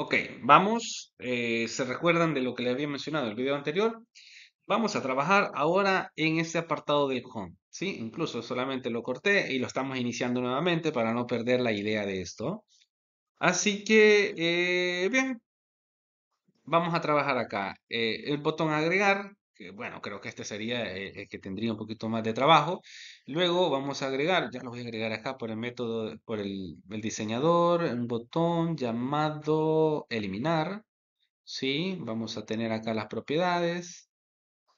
Ok, vamos, eh, se recuerdan de lo que le había mencionado en el video anterior. Vamos a trabajar ahora en este apartado del home, ¿sí? Incluso solamente lo corté y lo estamos iniciando nuevamente para no perder la idea de esto. Así que, eh, bien, vamos a trabajar acá. Eh, el botón agregar que bueno, creo que este sería eh, el, que tendría un poquito más de trabajo. Luego vamos a agregar, ya lo voy a agregar acá por el método, por el, diseñador, un botón llamado eliminar. Sí, vamos a tener acá las propiedades.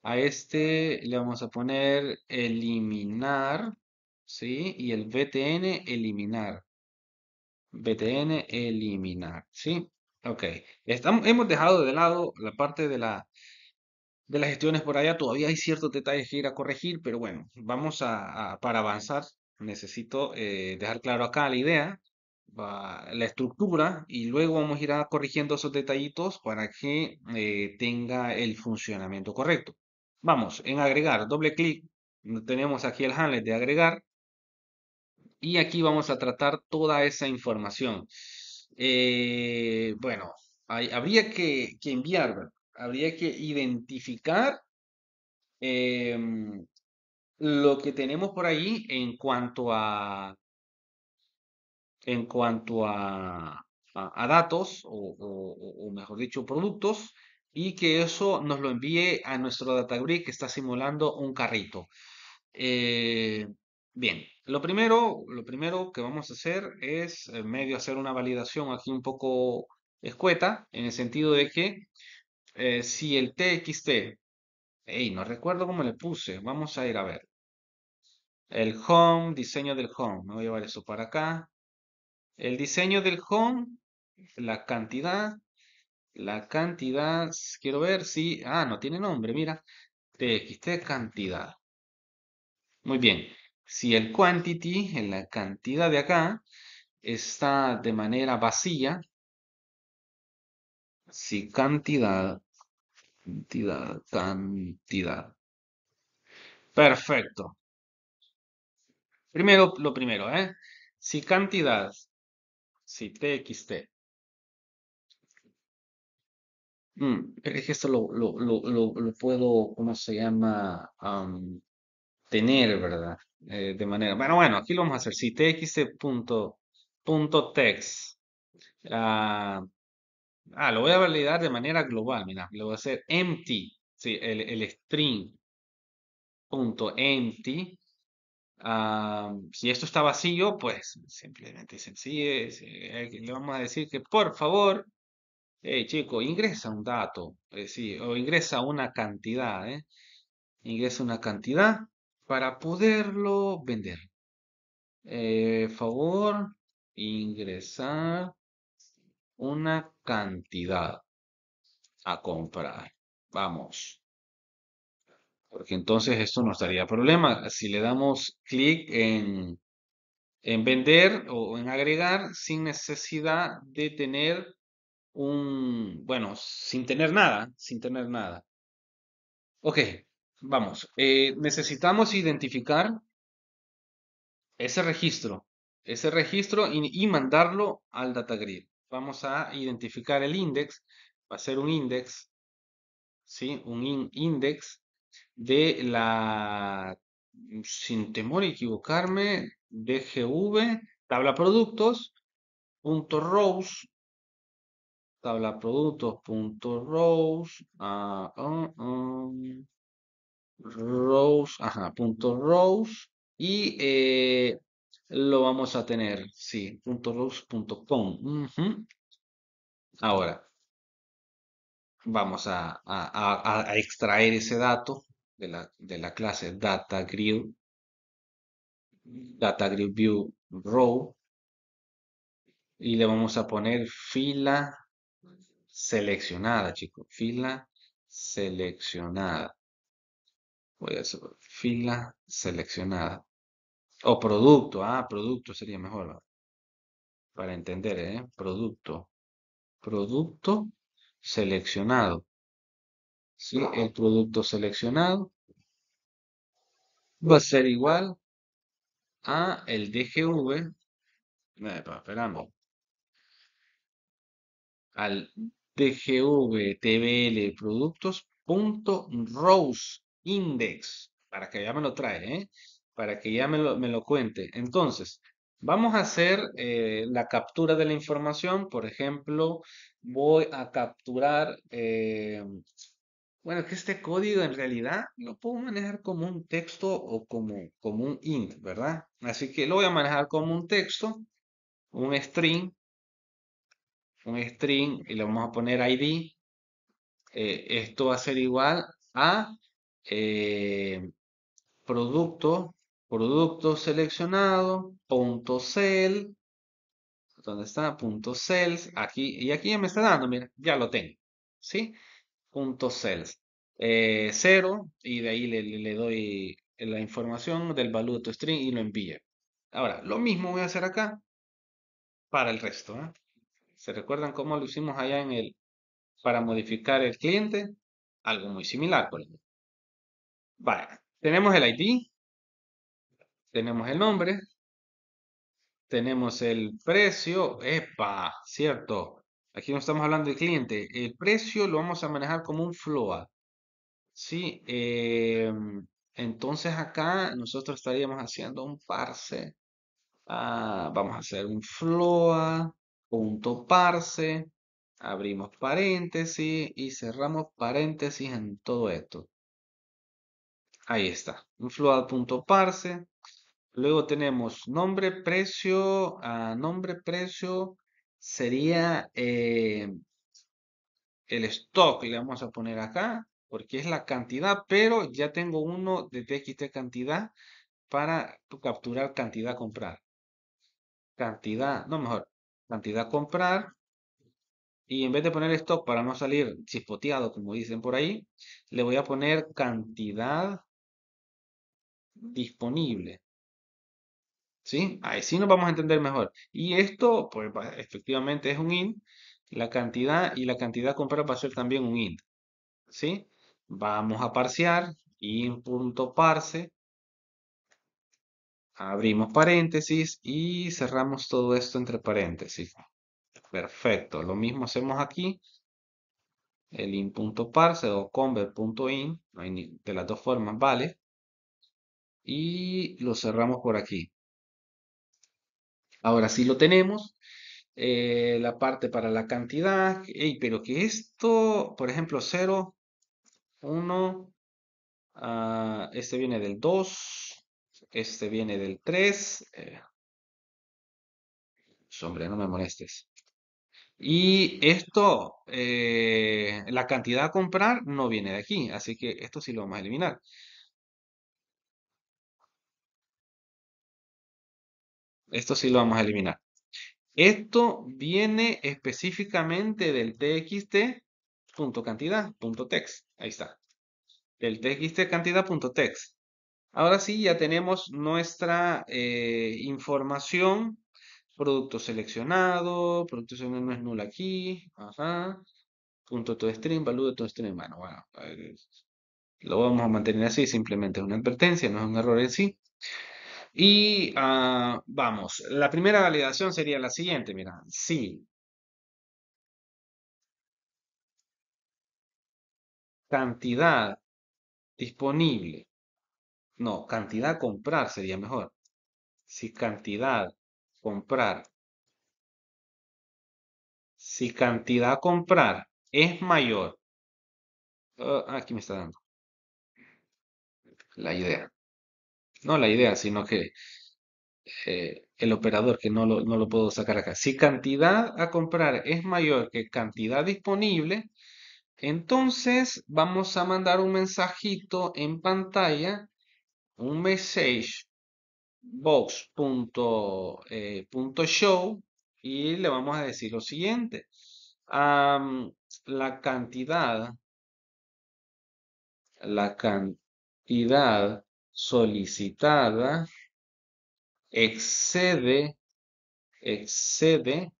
A este le vamos a poner eliminar, ¿sí? Y el btn eliminar. btn eliminar, ¿sí? Ok, Estamos, hemos dejado de lado la parte de la, de las gestiones por allá. Todavía hay ciertos detalles que ir a corregir, pero bueno, vamos a, para avanzar. Necesito eh, dejar claro acá la idea, la estructura y luego vamos a ir a corrigiendo esos detallitos para que eh, tenga el funcionamiento correcto. Vamos, en agregar, doble clic, tenemos aquí el handle de agregar y aquí vamos a tratar toda esa información. Eh, bueno, habría que, que enviar habría que identificar em, lo que tenemos por ahí en cuanto a en cuanto a, datos o, mejor dicho productos y que eso nos lo envíe a nuestro Databricks que está simulando un carrito. Eh, bien, lo primero, lo primero que vamos a hacer es medio hacer una validación aquí un poco escueta en el sentido de que eh, si el TXT, hey, no recuerdo cómo le puse, vamos a ir a ver. El home, diseño del home, me voy a llevar eso para acá. El diseño del home, la cantidad, la cantidad, quiero ver si, ah, no tiene nombre, mira, TXT cantidad. Muy bien, si el quantity, en la cantidad de acá, está de manera vacía, si cantidad Cantidad, cantidad. Perfecto. Primero, lo primero, ¿eh? Si cantidad, si txt. Mm, es que esto lo, puedo, ¿cómo se llama? tener, ¿verdad? Eh, de manera. Bueno, bueno, aquí lo vamos a hacer. Si txt punto, punto text. Ah, lo voy a validar de manera global. Mira, le voy a hacer empty. Sí, el, el string empty. si esto está vacío, pues simplemente sencillo. Sí, eh, le vamos a decir que por favor, hey chico, ingresa un dato. Eh, sí, o ingresa una cantidad. Eh. Ingresa una cantidad para poderlo vender. Por eh, favor, ingresar una cantidad a comprar. Vamos. Porque entonces esto nos daría problema. Si le damos clic en, en vender o en agregar sin necesidad de tener un, bueno, sin tener nada, sin tener nada. Ok, vamos. Eh, necesitamos identificar ese registro, ese registro y, mandarlo al data vamos a identificar el index, va a ser un index, ¿sí? Un índice index de la, sin temor a equivocarme, DGV, tabla productos, punto rows, tabla productos, punto rows, ah, ah, ah, rows, ajá, punto rows, y eh, lo vamos a tener, sí, .rose.com. Ahora, vamos a, extraer ese dato de la, clase data grid Row, y le vamos a poner fila seleccionada, chicos, fila seleccionada. Voy a hacer fila seleccionada. O producto, ah, producto sería mejor. Para entender, ¿eh? Producto. Producto seleccionado. ¿Sí? El producto seleccionado va a ser igual a el DGV. esperamos. Al DGV TBL productos punto Index. Para que ya me lo trae, ¿eh? para que ya me lo, cuente. Entonces, vamos a hacer eh, la captura de la información. Por ejemplo, voy a capturar, eh, bueno, que este código en realidad lo puedo manejar como un texto o como, como un int, ¿verdad? Así que lo voy a manejar como un texto, un string, un string y le vamos a poner id. Eh, esto va a ser igual a producto producto seleccionado, punto cel, ¿dónde está? Punto cells, aquí, y aquí ya me está dando, mira, ya lo tengo, ¿sí? Punto cells, eh, cero, y de ahí le, doy la información del value de string y lo envía. Ahora, lo mismo voy a hacer acá para el resto, ¿eh? ¿Se recuerdan cómo lo hicimos allá en el, para modificar el cliente? Algo muy similar, por ejemplo. Vale, tenemos el ID, tenemos el nombre. Tenemos el precio. Epa, cierto. Aquí no estamos hablando del cliente. El precio lo vamos a manejar como un float Sí, em, entonces acá nosotros estaríamos haciendo un parse. Ah, vamos a hacer un float.parse. parse, abrimos paréntesis y cerramos paréntesis en todo esto. Ahí está, un float.parse Luego tenemos nombre, precio, a ah, nombre, precio sería eh, el stock, le vamos a poner acá, porque es la cantidad, pero ya tengo uno de TXT cantidad para capturar cantidad comprar. Cantidad, no mejor, cantidad comprar. Y en vez de poner stock para no salir chispoteado, como dicen por ahí, le voy a poner cantidad disponible. ¿Sí? Ahí sí nos vamos a entender mejor. Y esto, pues efectivamente es un int, la cantidad y la cantidad comparada va a ser también un int, ¿sí? Vamos a parsear, int.parse, abrimos paréntesis y cerramos todo esto entre paréntesis. Perfecto, lo mismo hacemos aquí, el in.parse o convert.in, de las dos formas vale, y lo cerramos por aquí. Ahora sí lo tenemos. Eh, la parte para la cantidad, pero que esto, por ejemplo, 0, 1, ah, este viene del 2, este viene del 3, eh. hombre, no me molestes. Y esto, eh, la cantidad a comprar no viene de aquí, así que esto sí lo vamos a eliminar. Esto sí lo vamos a eliminar. Esto viene específicamente del txt.cantidad.text. Ahí está. Del txt.cantidad.text. Ahora sí, ya tenemos nuestra eh, información. Producto seleccionado. Producto seleccionado no es nulo aquí. Punto to string, value de to Bueno, bueno. Pues, lo vamos a mantener así. Simplemente es una advertencia, no es un error en sí. Y ah, vamos, la primera validación sería la siguiente, mira, Si Cantidad disponible. No, cantidad comprar sería mejor. Si cantidad comprar. Si cantidad comprar es mayor. Ah, aquí me está dando la idea no la idea, sino que eh, el operador, que no lo, puedo sacar acá. Si cantidad a comprar es mayor que cantidad disponible, entonces vamos a mandar un mensajito en pantalla, un message box eh, y le vamos a decir lo siguiente. la cantidad, la cantidad solicitada excede, excede,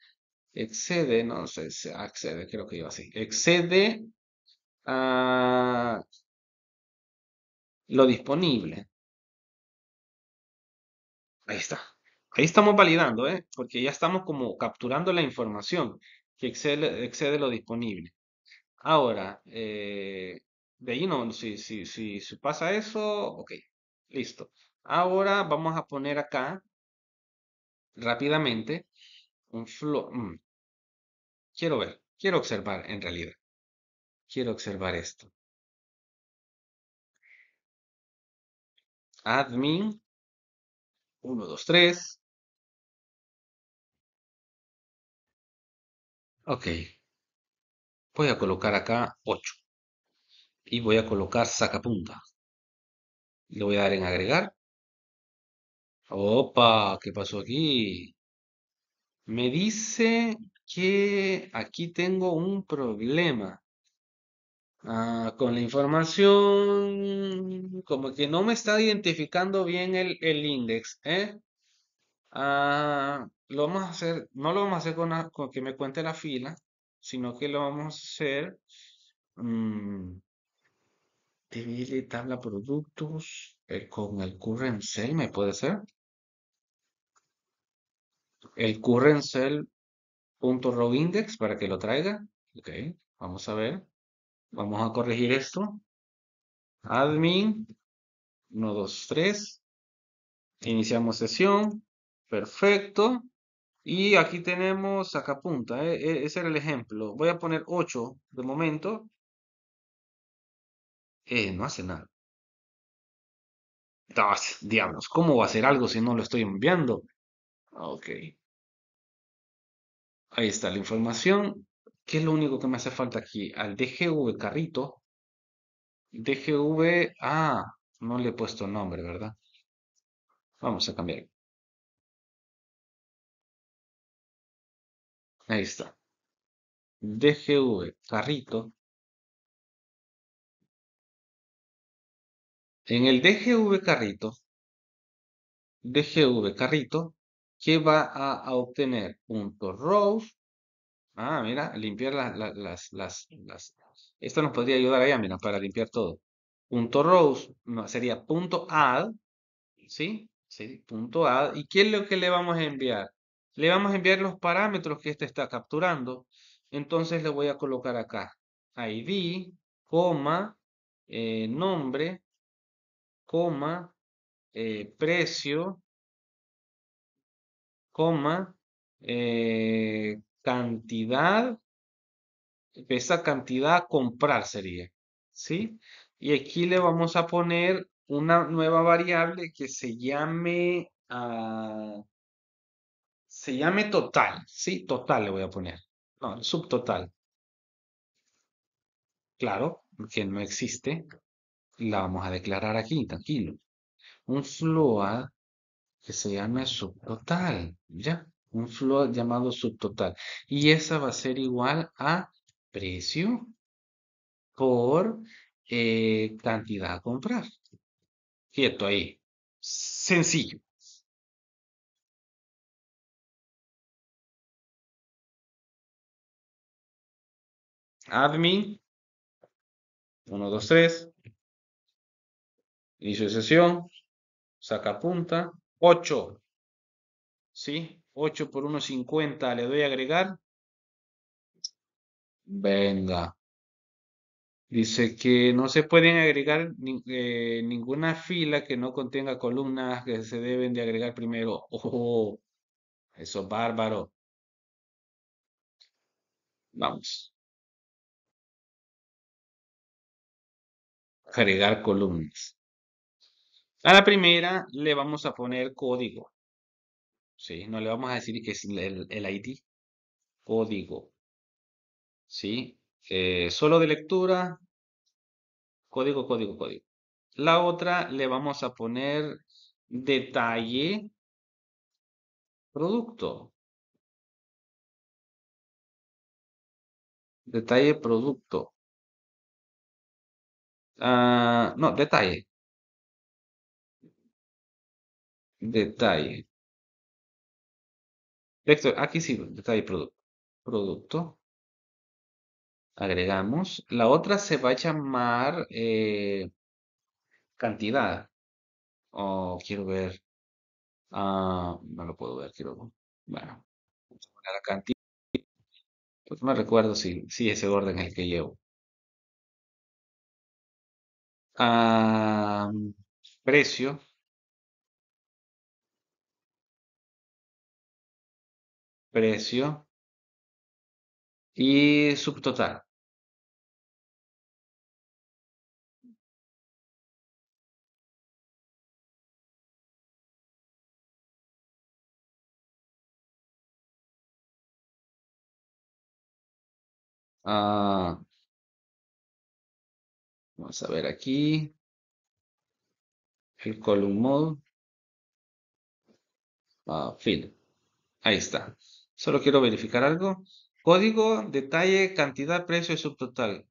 excede, no sé, excede, creo que iba así, excede a lo disponible. Ahí está. Ahí estamos validando, ¿eh? porque ya estamos como capturando la información que excede, excede lo disponible. Ahora, eh, de ahí no, si, si, si pasa eso, ok, Listo. Ahora vamos a poner acá rápidamente un flow. Mm, quiero ver, quiero observar en realidad. Quiero observar esto. Admin 1, 2, 3. Ok. Voy a colocar acá 8. Y voy a colocar sacapunta. Le voy a dar en agregar. Opa, ¿qué pasó aquí? Me dice que aquí tengo un problema. Ah, con la información, como que no me está identificando bien el, el index, ¿eh? ah, lo vamos a hacer, no lo vamos a hacer con, que me cuente la fila, sino que lo vamos a hacer mm, TBL, tabla productos eh, con el current ¿me puede ser? El current punto row index para que lo traiga. Ok, vamos a ver. Vamos a corregir esto. Admin 1, 2, 3. Iniciamos sesión. Perfecto. Y aquí tenemos, acá punta, eh, eh, ese era el ejemplo. Voy a poner 8 de momento eh, no hace nada. ¡Dios! diablos, ¿cómo va a hacer algo si no lo estoy enviando? Ok. Ahí está la información. ¿Qué es lo único que me hace falta aquí? Al DGV carrito. DGV, ah, no le he puesto nombre, ¿verdad? Vamos a cambiar. Ahí está. DGV, carrito. en el DGV carrito, DGV carrito, ¿qué va a, obtener Punto rows. Ah, mira, limpiar las, las, las, las, Esto nos podría ayudar allá, mira, para limpiar todo. Punto rows sería punto add, ¿sí? ¿sí? Punto add. ¿Y qué es lo que le vamos a enviar? Le vamos a enviar los parámetros que este está capturando. Entonces le voy a colocar acá. ID, coma, eh, nombre, coma, eh, precio, coma, eh, cantidad, esa cantidad comprar sería, ¿sí? Y aquí le vamos a poner una nueva variable que se llame, ah, se llame total, ¿sí? Total le voy a poner, no, subtotal. Claro, que no existe la vamos a declarar aquí, tranquilo. Un float que se llame subtotal, ¿ya? Un float llamado subtotal. Y esa va a ser igual a precio por eh, cantidad a comprar. ¿Cierto ahí. Sencillo. Admin. Uno, dos, 3. Inicio de sesión, saca punta, 8. ¿Sí? 8 por 1.50, le doy a agregar. Venga. Dice que no se pueden agregar eh, ninguna fila que no contenga columnas que se deben de agregar primero. ¡Oh! Eso es bárbaro. Vamos. Agregar columnas. A la primera le vamos a poner código. ¿Sí? No le vamos a decir que es el, ID. Código. ¿Sí? Eh, solo de lectura. Código, código, código. La otra le vamos a poner detalle producto. Detalle producto. Ah, no, detalle. Detalle. Vector, aquí sí, detalle producto. Producto. Agregamos. La otra se va a llamar eh, cantidad. oh, quiero ver. Ah, no lo puedo ver, quiero. Bueno, vamos a la cantidad. no recuerdo si, si ese orden es el que llevo. Ah, precio. precio y subtotal. Ah, vamos a ver aquí el column mode, ah, Ahí está. Solo quiero verificar algo. Código, detalle, cantidad, precio y subtotal.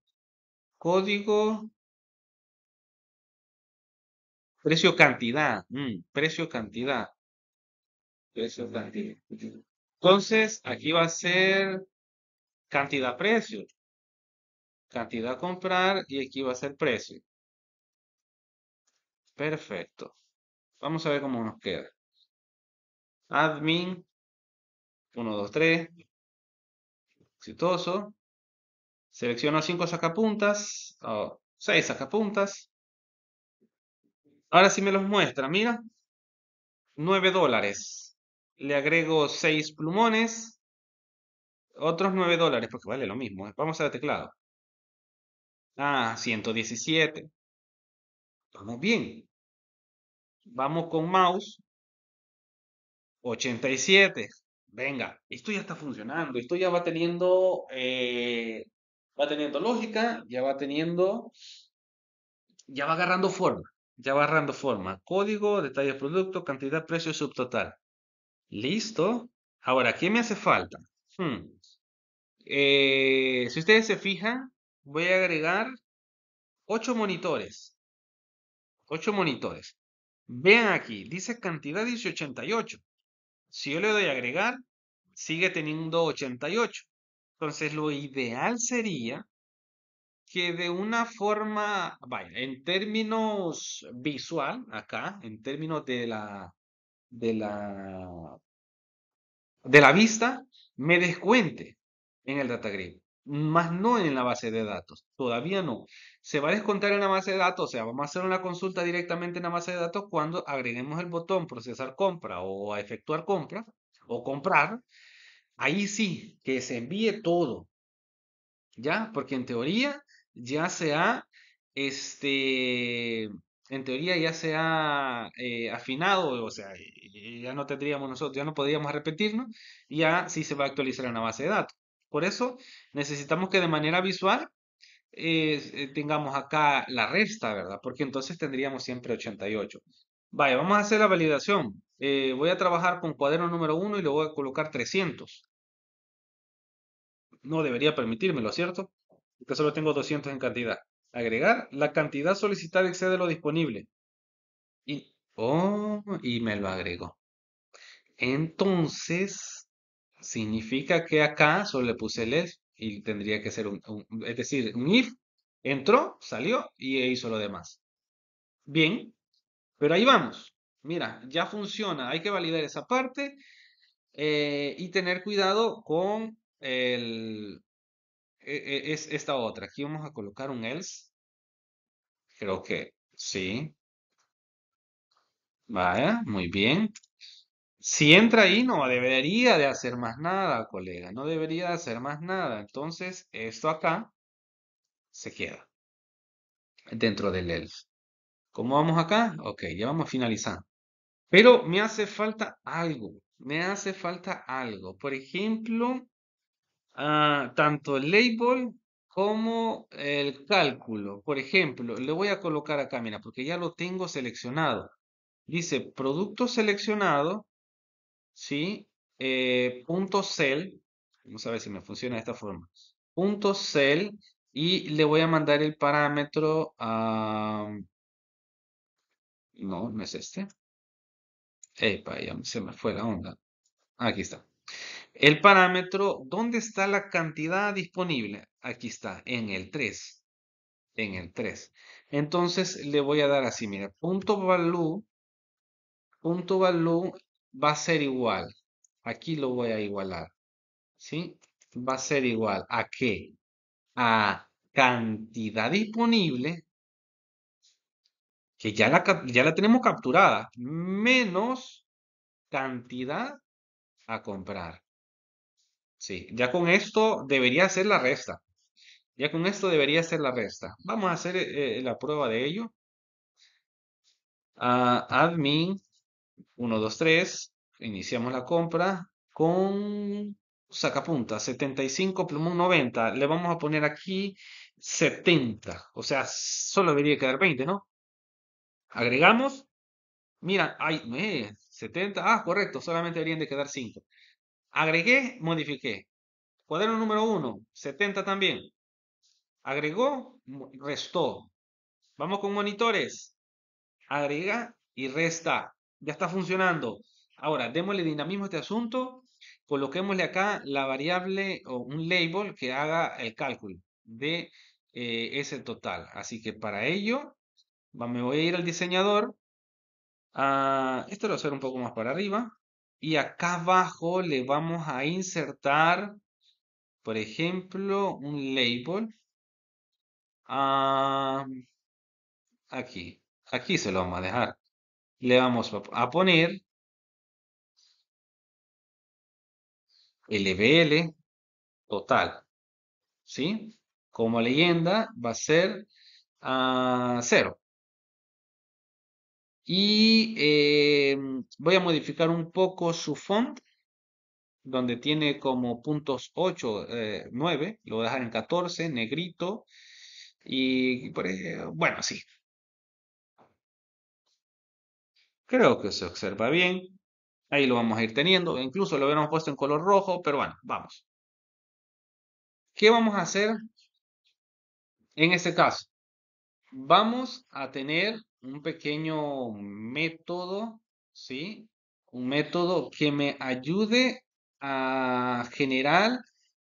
Código, precio, cantidad. Mm, precio, cantidad. Precio, cantidad. Entonces, aquí va a ser cantidad, precio. Cantidad, comprar. Y aquí va a ser precio. Perfecto. Vamos a ver cómo nos queda. Admin 1, 2, 3. Exitoso. Selecciono 5 sacapuntas. O 6 sacapuntas. Ahora sí me los muestra, mira. 9 dólares. Le agrego 6 plumones. Otros 9 dólares, porque vale lo mismo. ¿eh? Vamos al teclado. Ah, 117. Vamos bien. Vamos con mouse. 87 venga, esto ya está funcionando, esto ya va teniendo, eh, va teniendo lógica, ya va teniendo, ya va agarrando forma, ya va agarrando forma. Código, detalle de producto, cantidad, precio, subtotal. Listo. Ahora, ¿qué me hace falta? Hmm. Eh, si ustedes se fijan, voy a agregar 8 monitores. Ocho monitores. Vean aquí, dice cantidad 188. Si yo le doy agregar, sigue teniendo 88. Entonces lo ideal sería que de una forma, vaya, en términos visual, acá, en términos de la, de la, de la vista, me descuente en el data grid más no en la base de datos, todavía no. Se va a descontar en la base de datos, o sea, vamos a hacer una consulta directamente en la base de datos cuando agreguemos el botón procesar compra o efectuar compra o comprar. Ahí sí, que se envíe todo, ¿ya? Porque en teoría ya se ha, este, en teoría ya se ha eh, afinado, o sea, eh, ya no tendríamos nosotros, ya no podríamos repetirnos, ya sí se va a actualizar en la base de datos. Por eso necesitamos que de manera visual eh, tengamos acá la resta, ¿verdad? Porque entonces tendríamos siempre 88. Vaya, vamos a hacer la validación. Eh, voy a trabajar con cuaderno número 1 y le voy a colocar 300. No debería permitírmelo, ¿cierto? Porque solo tengo 200 en cantidad. Agregar, la cantidad solicitada excede lo disponible. Y, oh, y me lo agregó. Entonces, significa que acá solo le puse el else y tendría que ser un, es decir, un if, entró, salió y e hizo lo demás. Bien, pero ahí vamos. Mira, ya funciona, hay que validar esa parte eh, y tener cuidado con el, e, e, es esta otra. Aquí vamos a colocar un else. Creo que sí. Vaya, muy bien. Si entra ahí, no debería de hacer más nada, colega. No debería de hacer más nada. Entonces, esto acá se queda dentro del else. ¿Cómo vamos acá? Ok, ya vamos a finalizar. Pero me hace falta algo. Me hace falta algo. Por ejemplo, ah, tanto el label como el cálculo. Por ejemplo, le voy a colocar acá, mira, porque ya lo tengo seleccionado. Dice producto seleccionado ¿sí? Eh, punto .cell, vamos a ver si me funciona de esta forma, punto .cell y le voy a mandar el parámetro a... Mm, no, no es este. Epa, ya se me fue la onda. Aquí está. El parámetro, ¿dónde está la cantidad disponible? Aquí está, en el 3. En el 3. Entonces le voy a dar así, mira, punto value, punto value va a ser igual. Aquí lo voy a igualar. ¿Sí? Va a ser igual a qué? A cantidad disponible, que ya la, ya la tenemos capturada, menos cantidad a comprar. Sí, ya con esto debería ser la resta. Ya con esto debería ser la resta. Vamos a hacer eh, eh, la prueba de ello. Ah, admin 1, 2, 3. Iniciamos la compra con sacapunta, 75, plumón 90. Le vamos a poner aquí 70. O sea, solo debería quedar 20, ¿no? Agregamos. Mira, hay 70. Eh, ah, correcto, solamente deberían de quedar 5. Agregué, modifiqué. Cuaderno número 1, 70 también. Agregó, restó. Vamos con monitores. Agrega y resta ya está funcionando. Ahora, démosle dinamismo a este asunto, coloquémosle acá la variable o un label que haga el cálculo de eh, ese total. Así que para ello, me voy a ir al diseñador. Ah, esto lo voy a hacer un poco más para arriba. Y acá abajo le vamos a insertar, por ejemplo, un label. Ah, aquí, aquí se lo vamos a dejar le vamos a poner LBL total. ¿Sí? Como leyenda va a ser a ah, 0. Y em, voy a modificar un poco su font, donde tiene como puntos 8, 9, eh, lo voy a dejar en 14, negrito. Y bueno, sí, Creo que se observa bien. Ahí lo vamos a ir teniendo. Incluso lo hubiéramos puesto en color rojo, pero bueno, vamos. ¿Qué vamos a hacer en este caso? Vamos a tener un pequeño método, ¿sí? Un método que me ayude a generar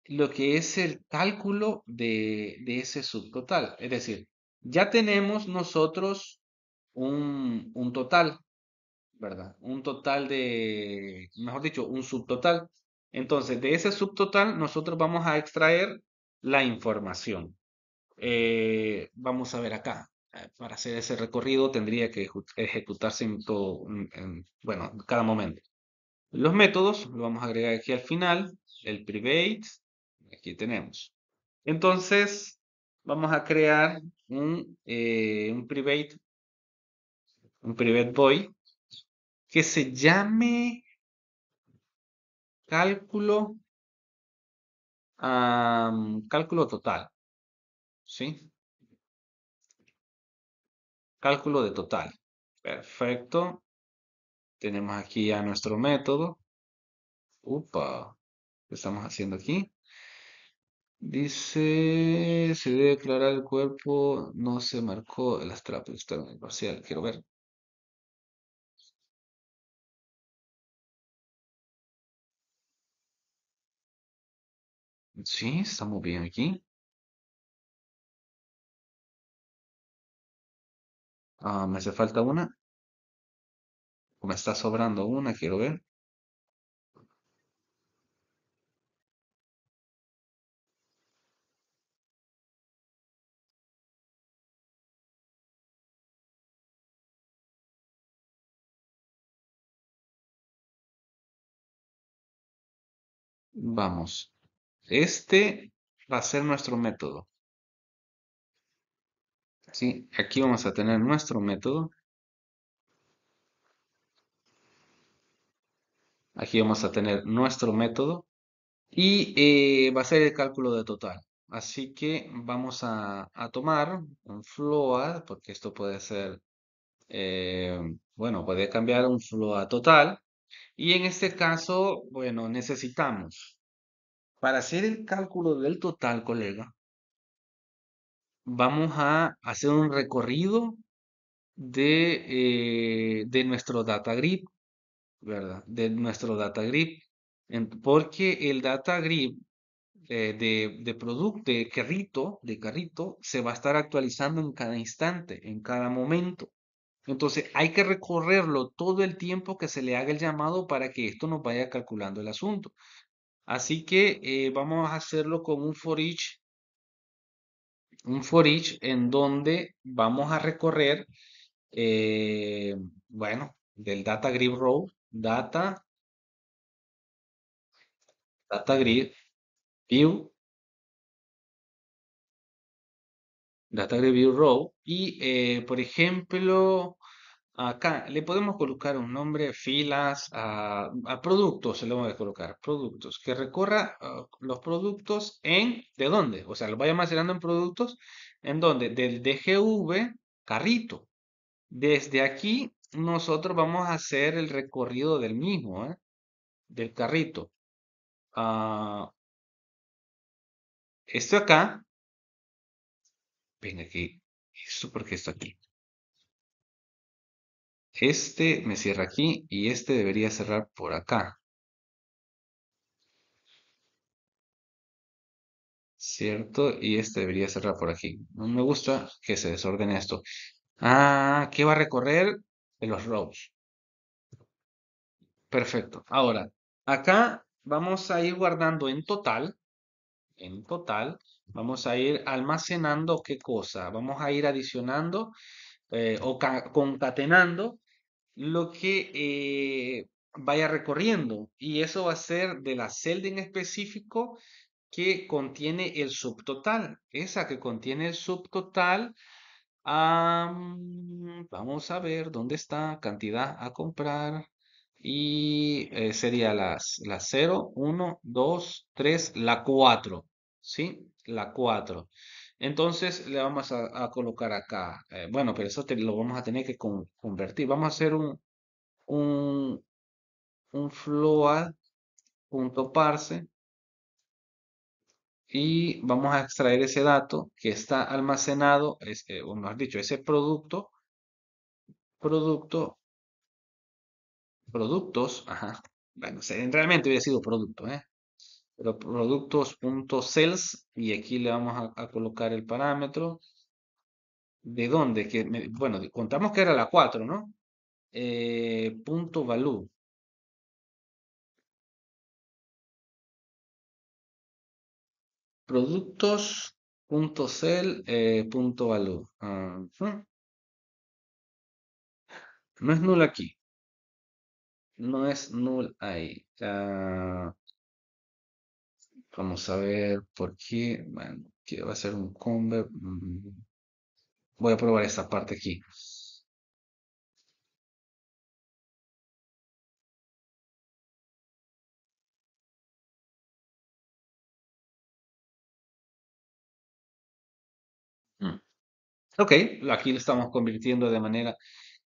lo que es el cálculo de, ese subtotal. Es decir, ya tenemos nosotros un total, ¿verdad? Un total de, mejor dicho, un subtotal. Entonces, de ese subtotal nosotros vamos a extraer la información. Eh, vamos a ver acá. Eh, para hacer ese recorrido tendría que ejecutarse en todo, en, bueno, cada momento. Los métodos, lo vamos a agregar aquí al final, el private, aquí tenemos. Entonces, vamos a crear un, eh, un private, un private boy que se llame cálculo, cálculo total. ¿Sí? Cálculo de total. Perfecto. Tenemos aquí ya nuestro método. Upa, ¿qué estamos haciendo aquí? Dice, se debe declarar el cuerpo, no se marcó el astrato externo parcial. Quiero ver. Sí, estamos bien aquí. Ah, me hace falta una. Me está sobrando una, quiero ver. Vamos. Este va a ser nuestro método. Aquí vamos a tener nuestro método. Aquí vamos a tener nuestro método y eh, va a ser el cálculo de total. Así que vamos a, tomar un float, porque esto puede ser, eh, bueno, puede cambiar un float total. Y en este caso, bueno, necesitamos para hacer el cálculo del total, colega, vamos a hacer un recorrido de, eh, nuestro data grip, ¿verdad? De nuestro data grip. Porque el data grip eh, de, de producto, de carrito, de carrito, se va a estar actualizando en cada instante, en cada momento. Entonces hay que recorrerlo todo el tiempo que se le haga el llamado para que esto nos vaya calculando el asunto. Así que eh, vamos a hacerlo con un for each, un for each en donde vamos a recorrer, eh, bueno, del data grid row, data, data grid, view, data grid view row y eh, por ejemplo Acá le podemos colocar un nombre, filas, a, productos, se lo vamos a colocar, productos, que recorra ah, los productos en, ¿de dónde? O sea, lo vaya almacenando en productos, ¿en dónde? Del DGV carrito. Desde aquí nosotros vamos a hacer el recorrido del mismo, ¿eh? del carrito. Ah, esto acá, Venga aquí, esto porque esto aquí. Este me cierra aquí y este debería cerrar por acá. ¿Cierto? Y este debería cerrar por aquí. No me gusta que se desordene esto. Ah, ¿qué va a recorrer? los rows. Perfecto. Ahora, acá vamos a ir guardando en total, en total, vamos a ir almacenando qué cosa. Vamos a ir adicionando eh, o concatenando lo que eh, vaya recorriendo y eso va a ser de la celda en específico que contiene el subtotal. Esa que contiene el subtotal, vamos a ver dónde está, cantidad a comprar. Y eh, sería las, la 0, 1, 2, 3, la 4. ¿Sí? La 4. Entonces le vamos a, colocar acá. Eh, bueno, pero eso lo vamos a tener que convertir. Vamos a hacer un, un, un float.parse y vamos a extraer ese dato que está almacenado, es, este, o mejor dicho, ese producto, producto, productos, ajá, bueno, realmente hubiera sido producto, ¿eh? productos.cells y aquí le vamos a, colocar el parámetro. ¿De dónde? Que bueno, contamos que era la 4, ¿no? Eh, punto value. Productos punto eh, No es null aquí. No es null ahí. Ah, Vamos a ver por qué... Bueno, que va a ser un combo. Mm, voy a probar esta parte aquí. Mm. Ok, aquí lo estamos convirtiendo de manera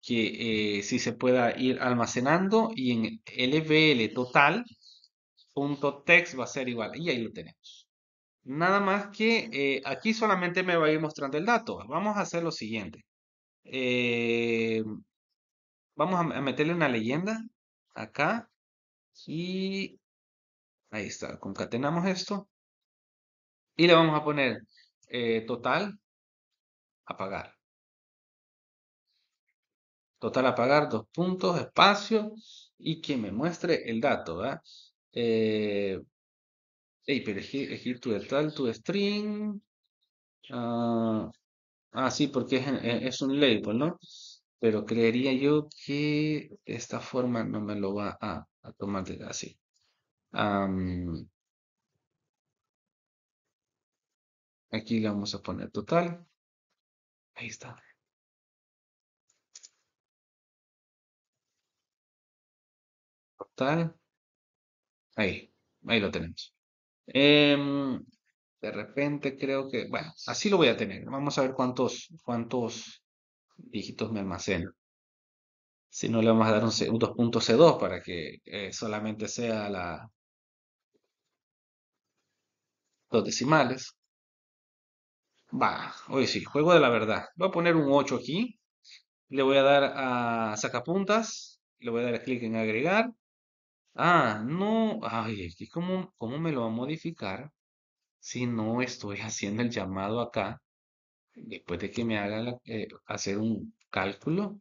que eh, si se pueda ir almacenando y en LBL total .text va a ser igual. Y ahí lo tenemos. Nada más que eh, aquí solamente me va a ir mostrando el dato. Vamos a hacer lo siguiente. Eh, vamos a meterle una leyenda acá. Y ahí está. Concatenamos esto. Y le vamos a poner eh, total Apagar. Total apagar. dos puntos, espacio. Y que me muestre el dato. ¿verdad? Eh, hey, pero es que es tal, string. Ah, ah, sí, porque eh, es, un label, ¿no? Pero creería yo que esta forma no me lo va a, tomar así. Um, aquí le vamos a poner total. Ahí está. Total. Ahí, ahí lo tenemos. Em, de repente creo que, bueno, así lo voy a tener. Vamos a ver cuántos, cuántos dígitos me almacena. Si no, le vamos a dar un, 2.c2 para que eh, solamente sea la dos decimales. Va, hoy sí, juego de la verdad. Voy a poner un 8 aquí. Le voy a dar a sacapuntas. Le voy a dar clic en agregar. Ah, no, ay, aquí cómo, cómo me lo va a modificar si no estoy haciendo el llamado acá, después de que me haga eh, hacer un cálculo,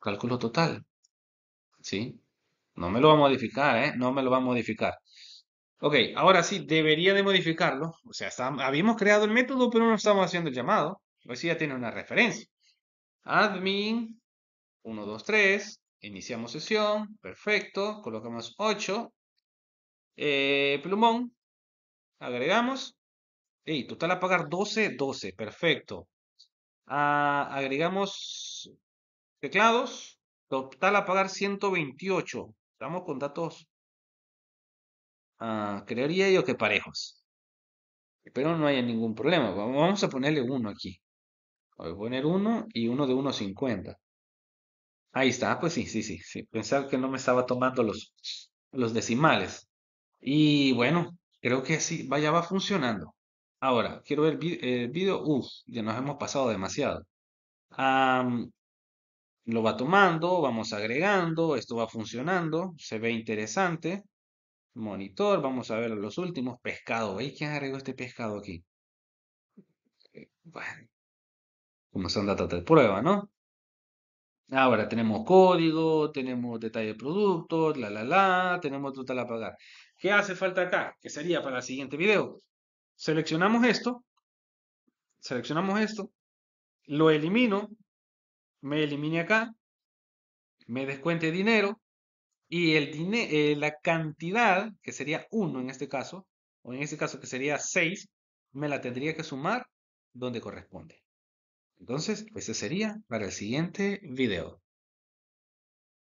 cálculo total, ¿sí? No me lo va a modificar, ¿eh? No me lo va a modificar. Ok, ahora sí, debería de modificarlo. O sea, habíamos creado el método, pero no estamos haciendo el llamado. Hoy sí ya tiene una referencia. Admin 3. Iniciamos sesión, perfecto, colocamos 8. Eh, plumón, agregamos. Hey, total a pagar 12, 12, perfecto. Ah, agregamos teclados, total a pagar 128. Estamos con datos, ah, creería yo que parejos. Espero no haya ningún problema. Vamos a ponerle 1 aquí. Voy a poner 1 y uno de 1.50. Ahí está, pues sí, sí, sí, sí. Pensaba que no me estaba tomando los, los decimales. Y bueno, creo que sí, vaya, va funcionando. Ahora, quiero ver el eh, video. Uf, ya nos hemos pasado demasiado. lo va tomando, vamos agregando, esto va funcionando, se ve interesante. Monitor, vamos a ver los últimos. Pescado, ¿veis quién agregó este pescado aquí? Eh, bueno, como son datos de prueba, ¿no? Ahora tenemos código, tenemos detalle de producto, la la la, tenemos total a pagar. ¿Qué hace falta acá? Que sería para el siguiente video. Seleccionamos esto, seleccionamos esto, lo elimino, me elimine acá, me descuente dinero y el eh, la cantidad, que sería 1 en este caso, o en este caso que sería 6, me la tendría que sumar donde corresponde. Entonces, pues ese sería para el siguiente video.